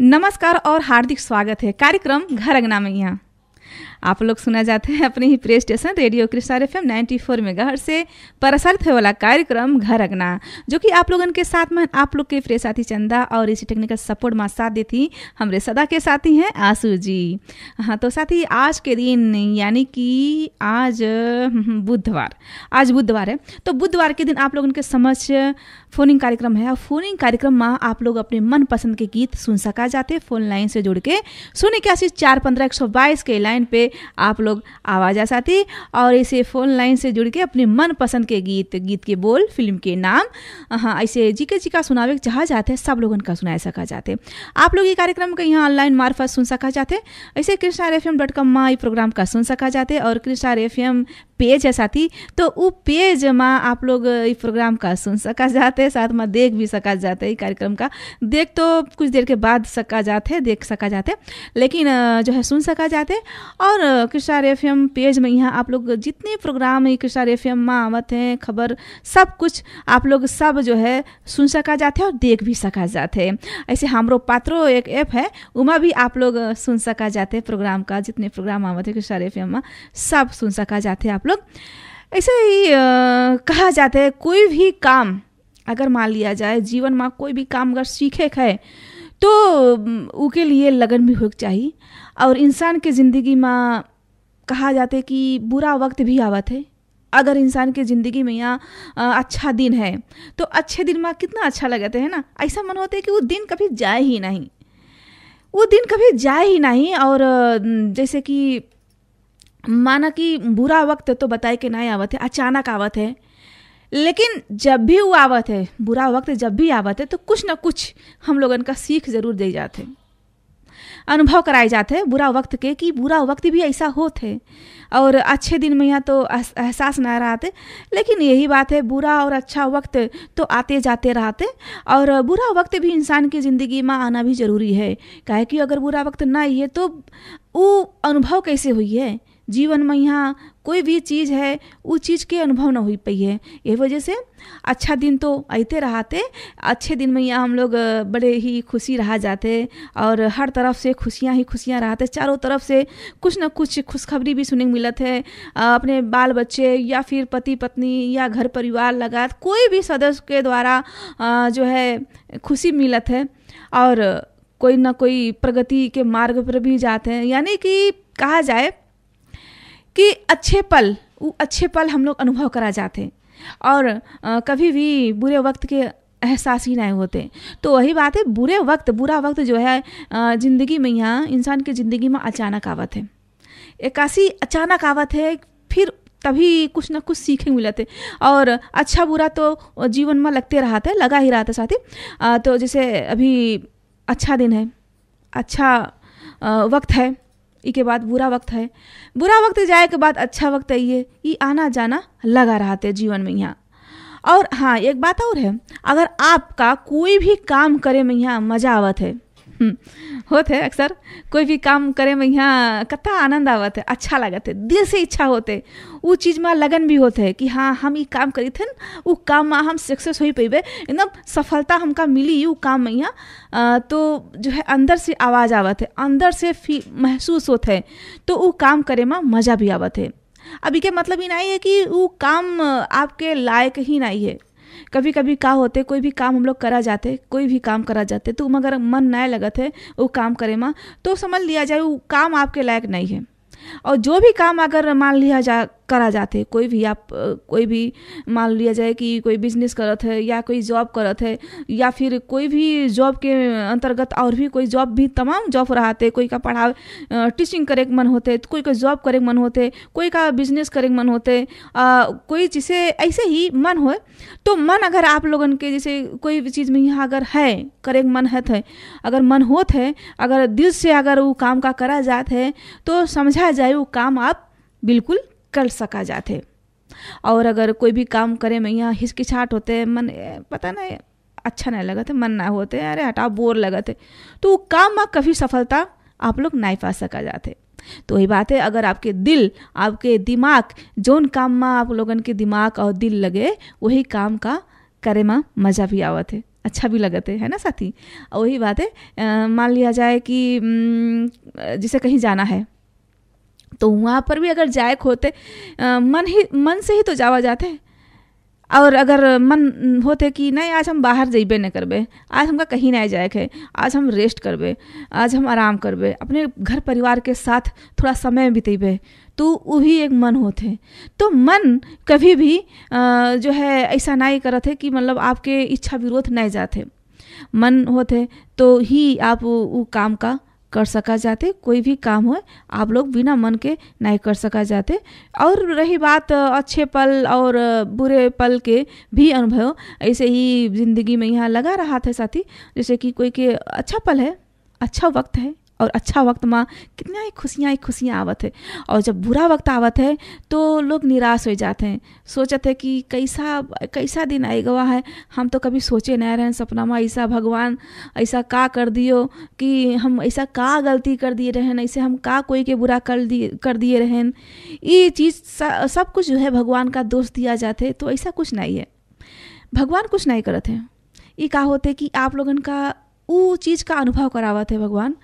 नमस्कार और हार्दिक स्वागत है कार्यक्रम घर अंगना में यहाँ आप लोग सुना जाते हैं अपने ही प्रे station radio Krishna F M ninety four घर से प्रसारित होने वाला कार्यक्रम घर अगना जो कि आप लोगन के साथ में आप लोग के प्रे साथी चंदा और इसी टेक्निकल सपोर्ट में साथ देती हमारे सदा के साथी हैं आंसू जी हाँ तो साथी आज के दिन यानी कि आज हम्म, हम्म, बुधवार आज बुधवार है तो बुधवार के दिन आप लोग उनके समझ फोनिंग कार्यक्रम है और फोनिंग कार्यक्रम में आप लोग अपने मन पसंद के गीत सुन सका जाते फोन लाइन से जुड़ के शून्य इक्यासी चार पंद्रह एक सौ बाईस के लाइन पे आप लोग आ साथी और इसे फ़ोन लाइन से जुड़ के अपने मनपसंद के गीत गीत के बोल फिल्म के नाम हाँ ऐसे जीके जी का सुनावे जहाँ जाते हैं सब लोग का सुनाए सका जाते आप लोग ये कार्यक्रम का यहाँ ऑनलाइन मार्फत सुन सका जाते ऐसे Krishna F M dot com माँ प्रोग्राम का सुन सका जाते और कृष्णा एफ एम पेज है साथी तो वो पेज माँ आप लोग इस प्रोग्राम का सुन सका जाते साथ में देख भी सका जाते कार्यक्रम का देख तो कुछ देर के बाद सका जाते देख सका जाते लेकिन जो है सुन सका जाते और और किसार एफ एम पेज में यहाँ आप लोग जितने प्रोग्राम किसार एफ एम माँ आवत हैं खबर सब कुछ आप लोग सब जो है सुन सका जाते और देख भी सका जाते ऐसे हमरो पात्रो एक ऐप है उमा भी आप लोग सुन सका जाते प्रोग्राम का जितने प्रोग्राम आवत है किसार एफ एम सब सुन सका जाते आप लोग ऐसे ही आ, कहा जाता है कोई भी काम अगर मान लिया जाए जीवन में कोई भी काम अगर सीखे है तो उके लिए लगन भी होक चाहिए और इंसान के ज़िंदगी में कहा जाते कि बुरा वक्त भी आवत है अगर इंसान के ज़िंदगी में यहाँ अच्छा दिन है तो अच्छे दिन में कितना अच्छा लगते है ना ऐसा मन होता है कि वो दिन कभी जाए ही नहीं वो दिन कभी जाए ही नहीं और जैसे कि माना कि बुरा वक्त तो बताए कि नहीं आवत है अचानक आवत है लेकिन जब भी वो आवत है बुरा वक्त जब भी आवत है तो कुछ ना कुछ हम लोग का सीख ज़रूर दे जाते हैं अनुभव कराए जाते हैं बुरा वक्त के कि बुरा वक्त भी ऐसा होते और अच्छे दिन में यहाँ तो एहसास ना रहते लेकिन यही बात है बुरा और अच्छा वक्त तो आते जाते रहते और बुरा वक्त भी इंसान की ज़िंदगी में आना भी ज़रूरी है कहे कि अगर बुरा वक्त ना आइए तो वो अनुभव कैसे हुई है जीवन में यहाँ कोई भी चीज़ है वो चीज़ के अनुभव न हो पाई है ये वजह से अच्छा दिन तो आते रहते अच्छे दिन में यहाँ हम लोग बड़े ही खुशी रहा जाते और हर तरफ से खुशियाँ ही खुशियाँ रहते चारों तरफ से कुछ ना कुछ खुशखबरी भी सुनने मिलत है अपने बाल बच्चे या फिर पति पत्नी या घर परिवार लगात कोई भी सदस्य के द्वारा जो है खुशी मिलत है और कोई ना कोई प्रगति के मार्ग पर भी जाते हैं यानी कि कहा जाए कि अच्छे पल वो अच्छे पल हम लोग अनुभव करा जाते और कभी भी बुरे वक्त के एहसास ही नहीं होते तो वही बात है बुरे वक्त बुरा वक्त जो है ज़िंदगी में यहाँ इंसान की ज़िंदगी में अचानक आवत है एकासी अचानक आवत है फिर तभी कुछ ना कुछ सीखे मिलते और अच्छा बुरा तो जीवन में लगते रहा था लगा ही रहा था साथी तो जैसे अभी अच्छा दिन है अच्छा वक्त है ई के बाद बुरा वक्त है बुरा वक्त जाए के बाद अच्छा वक्त है ये ये आना जाना लगा रहते जीवन में यहाँ और हाँ एक बात और है अगर आपका कोई भी काम करे में यहाँ मजा आवत है हम्म। होते अक्सर कोई भी काम करे में यहाँ कत्ता आनंद आवत है अच्छा लागत है दिल से इच्छा होते वो चीज़ में लगन भी होते है कि हाँ हम ये काम करी थे वो काम में हम सक्सेस हो ही पेबे एकदम सफलता हमका मिली वो काम में यहाँ तो जो है अंदर से आवाज़ आवत है अंदर से फी महसूस होते है तो वो काम करे में मज़ा भी आवत है अभी के मतलब ही नहीं है कि वो काम आपके लायक ही नहीं है कभी कभी का होते कोई भी काम हम लोग करा जाते कोई भी काम करा जाते तो मगर मन न लगत है वो काम करे माँ तो समझ लिया जाए वो काम आपके लायक नहीं है और जो भी काम अगर मान लिया जा करा जाते कोई भी आप कोई भी मान लिया जाए कि कोई बिजनेस करत है या कोई जॉब करत है या फिर कोई भी जॉब के अंतर्गत और भी कोई जॉब भी तमाम जॉब रहते कोई का पढ़ा टीचिंग करे के मन होते तो कोई का जॉब करे के मन होते कोई का बिजनेस करे के मन होते आ, कोई जिसे ऐसे ही मन हो तो मन अगर आप लोगन के जैसे कोई भी चीज़ में यहाँ अगर है करे के मन है थे तो अगर मन होत है अगर दिल से अगर वो काम का करा जात है तो समझा जाए वो काम आप बिल्कुल कर सका जाते और अगर कोई भी काम करे में यहाँ हिचकिचाहट होते मन पता ना अच्छा नहीं लगा मन ना होते अरे हटा बोर लगा थे तो वो काम में कभी सफलता आप लोग नहीं पा सका जाते तो वही बात है अगर आपके दिल आपके दिमाग जोन काम में आप लोगन के दिमाग और दिल लगे वही काम का करे में मज़ा भी आवत है अच्छा भी लगते है ना साथी वही बात है मान लिया जाए कि जिसे कहीं जाना है तो वहाँ पर भी अगर जायक होते मन ही मन से ही तो जावा जाते और अगर मन होते कि नहीं आज हम बाहर जेबे नहीं करबे आज हमका कहीं नहीं जाएक है आज हम रेस्ट करबे आज हम आराम करबे अपने घर परिवार के साथ थोड़ा समय बितेबे तो वो भी एक मन होते तो मन कभी भी जो है ऐसा नहीं करते कि मतलब आपके इच्छा विरोध नहीं जाते मन होते तो ही आप वो काम का कर सका जाते कोई भी काम हो आप लोग बिना मन के नहीं कर सका जाते और रही बात अच्छे पल और बुरे पल के भी अनुभव ऐसे ही ज़िंदगी में यहाँ लगा रहा था साथी जैसे कि कोई के अच्छा पल है अच्छा वक्त है और अच्छा वक्त माँ कितना ही खुशियाँ ही खुशियाँ आवत है और जब बुरा वक्त आवत है तो लोग निराश हो जाते हैं सोचते हैं कि कैसा कैसा दिन आएगा है हम तो कभी सोचे नहीं रहे सपना माँ ऐसा भगवान ऐसा का कर दियो कि हम ऐसा का गलती कर दिए रहन ऐसे हम का कोई के बुरा कर दिए कर दिए रहन ये चीज़ सब कुछ जो है भगवान का दोष दिया जाते तो ऐसा कुछ नहीं है भगवान कुछ नहीं करते हैं ये का होते कि आप लोगों का ऊ चीज़ का अनुभव करावा थे भगवान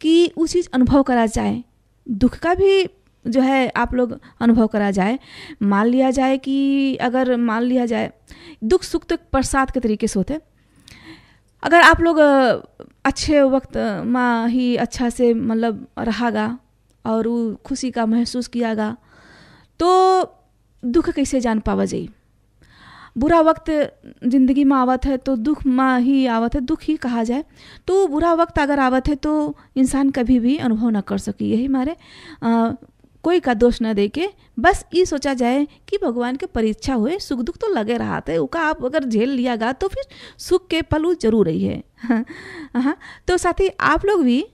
कि ऊ चीज़ अनुभव करा जाए दुख का भी जो है आप लोग अनुभव करा जाए मान लिया जाए कि अगर मान लिया जाए दुख सुख तो प्रसाद के तरीके से होते अगर आप लोग अच्छे वक्त माँ ही अच्छा से मतलब रहागा और वो खुशी का महसूस कियागा तो दुख कैसे जान पावा जाए बुरा वक्त ज़िंदगी में आवत है तो दुख में ही आवत है दुख ही कहा जाए तो बुरा वक्त अगर आवत है तो इंसान कभी भी अनुभव ना कर सके यही मारे आ, कोई का दोष न दे के बस ये सोचा जाए कि भगवान के परीक्षा हुए सुख दुख तो लगे रहा था उका आप अगर झेल लिया गा तो फिर सुख के पल जरूर रही है हाँ तो साथ ही आप लोग भी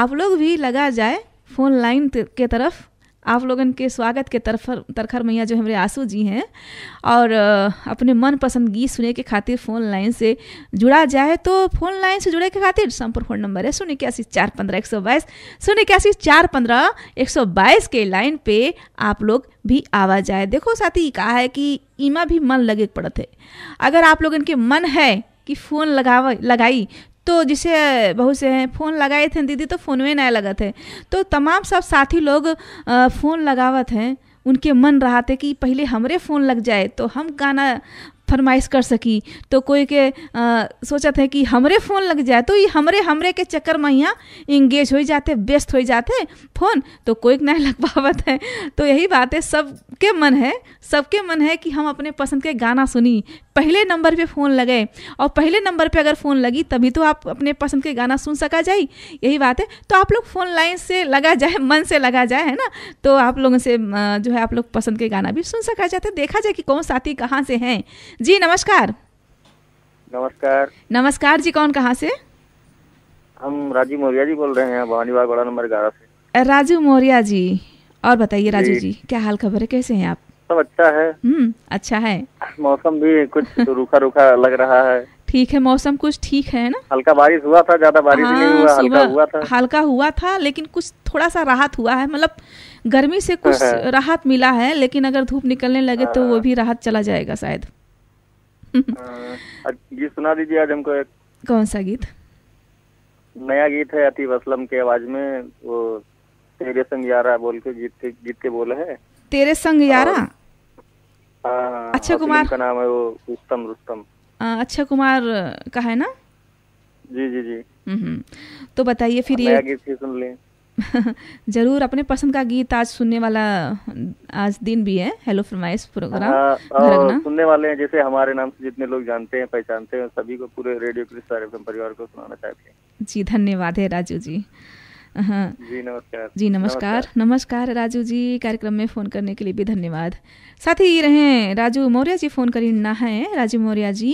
आप लोग भी लगा जाए फ़ोन लाइन के तरफ आप लोगन के स्वागत के तरफ तरखर मैया जो हमारे आंसू जी हैं और अपने मनपसंद गीत सुने के खातिर फ़ोन लाइन से जुड़ा जाए तो फ़ोन लाइन से जुड़े के खातिर संपर्क फ़ोन नंबर है शून्य इक्यासी चार पंद्रह एक सौ बाईस शून्य इक्यासी चार पंद्रह एक सौ बाईस के लाइन पे आप लोग भी आवाज जाए देखो साथी कहा है कि ईमा भी मन लगे पड़त है अगर आप लोगन के मन है कि फ़ोन लगावा लगाई तो जिसे बहुत से हैं फ़ोन लगाए थे दीदी तो फोन में नहीं लगा थे तो तमाम सब साथी लोग फ़ोन लगावत हैं उनके मन रहा थे कि पहले हमरे फ़ोन लग जाए तो हम गाना फरमाइश कर सकी तो कोई के आ, सोचत कि हमरे फ़ोन लग जाए तो ये हमरे हमरे के चक्कर में यहाँ इंगेज हो जाते व्यस्त हो जाते फ़ोन तो कोई नहीं लग पावत है तो यही बात है सबके मन है सबके मन है कि हम अपने पसंद के गाना सुनी पहले नंबर पे फ़ोन लगे और पहले नंबर पे अगर फ़ोन लगी तभी तो आप अपने पसंद के गाना सुन सका जाए यही बात है तो आप लोग फ़ोन लाइन से लगा जाए मन से लगा जाए है ना तो आप लोगों से जो है आप लोग पसंद के गाना भी सुन सका जाता देखा जाए कि कौन साथी कहाँ से हैं जी नमस्कार नमस्कार नमस्कार जी कौन कहाँ से हम राजीव मौर्या जी बोल रहे हैं बड़ा नंबर से राजू मौर्या जी और बताइए राजू जी क्या हाल खबर है कैसे हैं आप सब अच्छा है हम्म अच्छा है मौसम भी कुछ तो रूखा रूखा लग रहा है ठीक है मौसम कुछ ठीक है ना हल्का बारिश हुआ था ज्यादा बारिश हाँ, नहीं हुआ हल्का हुआ था हल्का हुआ था लेकिन कुछ थोड़ा सा राहत हुआ है मतलब गर्मी से कुछ राहत मिला है लेकिन अगर धूप निकलने लगे तो वो हाँ। भी राहत चला जाएगा शायद गीत हाँ, सुना दीजिए आज हमको एक कौन सा गीत नया गीत है अतीब असलम के आवाज में वो तेरे संग यारा बोल के गीत गीत के बोला है तेरे संग यारा हाँ, अक्षय अच्छा कुमार का नाम है वो रुस्तम रुस्तम अक्षय अच्छा कुमार का है ना जी जी जी हम्म, हम्म। तो बताइए फिर ये गीत सुन लें जरूर अपने पसंद का गीत आज सुनने वाला आज दिन भी है हेलो फरमाइश प्रोग्राम सुनने वाले हैं जैसे हमारे नाम से जितने लोग जानते हैं पहचानते हैं सभी को पूरे रेडियो परिवार को सुनाना चाहते हैं जी धन्यवाद है राजू जी हाँ जी नमस्कार जी नमस्कार नमस्कार राजू जी कार्यक्रम में फ़ोन करने के लिए भी धन्यवाद साथ ही रहे राजू मौर्य जी फ़ोन करी ना है राजू मौर्य जी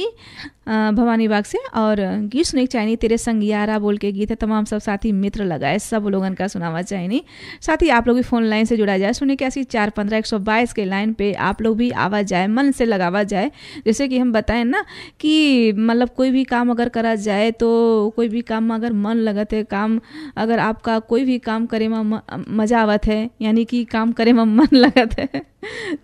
भवानी बाग से और गीत सुने चाहनी तेरे संग यारा बोल के गीत है तमाम सब साथी मित्र लगाए सब लोगन का सुनावा चाहनी साथ ही आप लोग भी फ़ोन लाइन से जुड़ा जाए सुने कैसी चार पंद्रह एक सौ बाईस के लाइन पे आप लोग भी आवा जाए मन से लगावा जाए जैसे कि हम बताएं ना कि मतलब कोई भी काम अगर करा जाए तो कोई भी काम में अगर मन लगत है काम अगर आपका कोई भी काम करे में मजा आवत है यानी कि काम करे में मन लगत है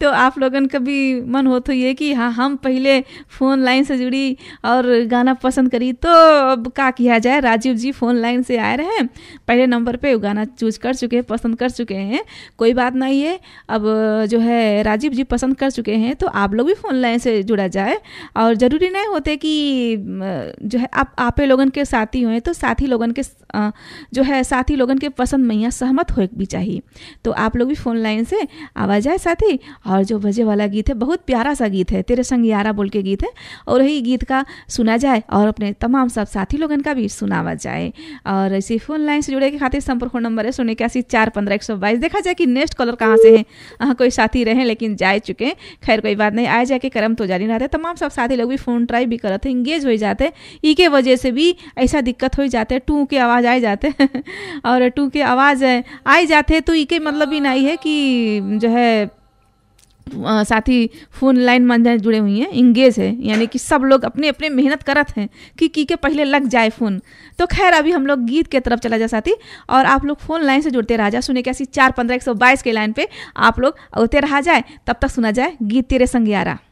तो आप लोगन का भी मन हो तो ये कि हाँ हम पहले फ़ोन लाइन से जुड़ी और गाना पसंद करी तो अब का किया जाए राजीव जी फ़ोन लाइन से आए रहे पहले नंबर पे गाना चूज कर चुके हैं पसंद कर चुके हैं कोई बात नहीं है अब जो है राजीव जी पसंद कर चुके हैं तो आप लोग भी फ़ोन लाइन से जुड़ा जाए और ज़रूरी नहीं होते कि जो है आप आपे लोगन के साथी हुए तो साथी लोगन के जो है साथी लोगन के पसंद मैया सहमत हो भी चाहिए तो आप लोग भी फ़ोन लाइन से आवाज आए साथी और जो बजे वाला गीत है बहुत प्यारा सा गीत है तेरे संग यारा बोल के गीत है और वही गीत का सुना जाए और अपने तमाम सब साथी लोगन का भी सुनावा जाए और ऐसे फ़ोन लाइन से जुड़े के खातिर संपर्क नंबर है शून्य इक्यासी चार पंद्रह एक सौ बाईस देखा जाए कि नेक्स्ट कॉलर कहाँ से है अहाँ कोई साथी रहे लेकिन जाए चुके खैर कोई बात नहीं आए जाके कर्म तो जारी रहते तमाम सब साथी लोग भी फ़ोन ट्राई भी करते इंगेज हो जाते ई के वजह से भी ऐसा दिक्कत हो जाते टू के आवाज़ आए जाते और टू के आवाज़ आए जाते तो ई के मतलब ही नहीं है कि जो है साथ ही फोन लाइन जाए जुड़े हुई हैं इंगेज है यानी कि सब लोग अपने अपने मेहनत करत हैं कि की के पहले लग जाए फ़ोन तो खैर अभी हम लोग गीत के तरफ चला जाए साथी और आप लोग फ़ोन लाइन से जुड़ते रह जाए सुने कैसी चार पंद्रह एक सौ बाईस के लाइन पे आप लोग होते रहा जाए तब तक सुना जाए गीत तेरे संग यारा